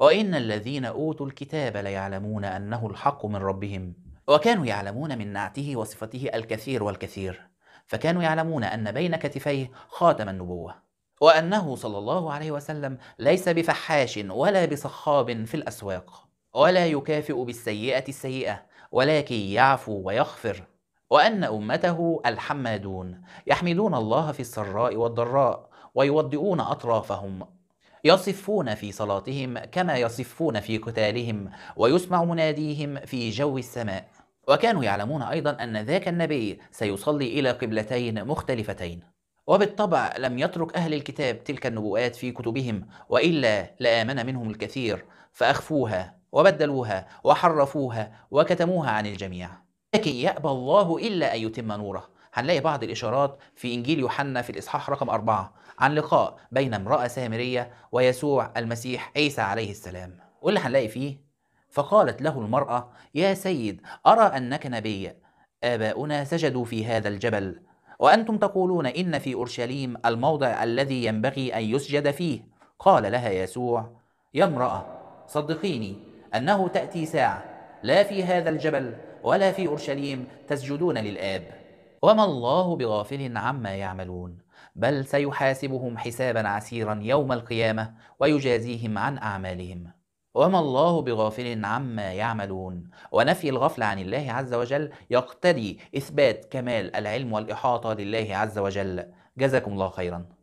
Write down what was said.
وإن الذين أوتوا الكتاب ليعلمون أنه الحق من ربهم وكانوا يعلمون من نعته وصفته الكثير والكثير فكانوا يعلمون أن بين كتفيه خاتم النبوة وأنه صلى الله عليه وسلم ليس بفحاش ولا بصخاب في الأسواق ولا يكافئ بالسيئة السيئة ولكن يعفو ويغفر وأن أمته الحمادون يحمدون الله في السراء والضراء ويوضئون أطرافهم يصفون في صلاتهم كما يصفون في قتالهم ويسمع مناديهم في جو السماء وكانوا يعلمون أيضا أن ذاك النبي سيصلي إلى قبلتين مختلفتين وبالطبع لم يترك أهل الكتاب تلك النبوءات في كتبهم وإلا لآمن منهم الكثير فأخفوها وبدلوها وحرفوها وكتموها عن الجميع لكن يأبى الله إلا أن يتم نوره هنلاقي بعض الإشارات في إنجيل يوحنا في الإصحاح رقم أربعة عن لقاء بين امرأة سامرية ويسوع المسيح عيسى عليه السلام واللي هنلاقي فيه فقالت له المرأة يا سيد أرى أنك نبي آباؤنا سجدوا في هذا الجبل وأنتم تقولون إن في أورشليم الموضع الذي ينبغي أن يسجد فيه قال لها يسوع يا امرأة صدقيني أنه تأتي ساعة لا في هذا الجبل ولا في أورشليم تسجدون للآب وما الله بغافل عما يعملون بل سيحاسبهم حسابا عسيرا يوم القيامة ويجازيهم عن أعمالهم وما الله بغافل عما يعملون ونفي الغفل عن الله عز وجل يقتضي إثبات كمال العلم والإحاطة لله عز وجل جزاكم الله خيرا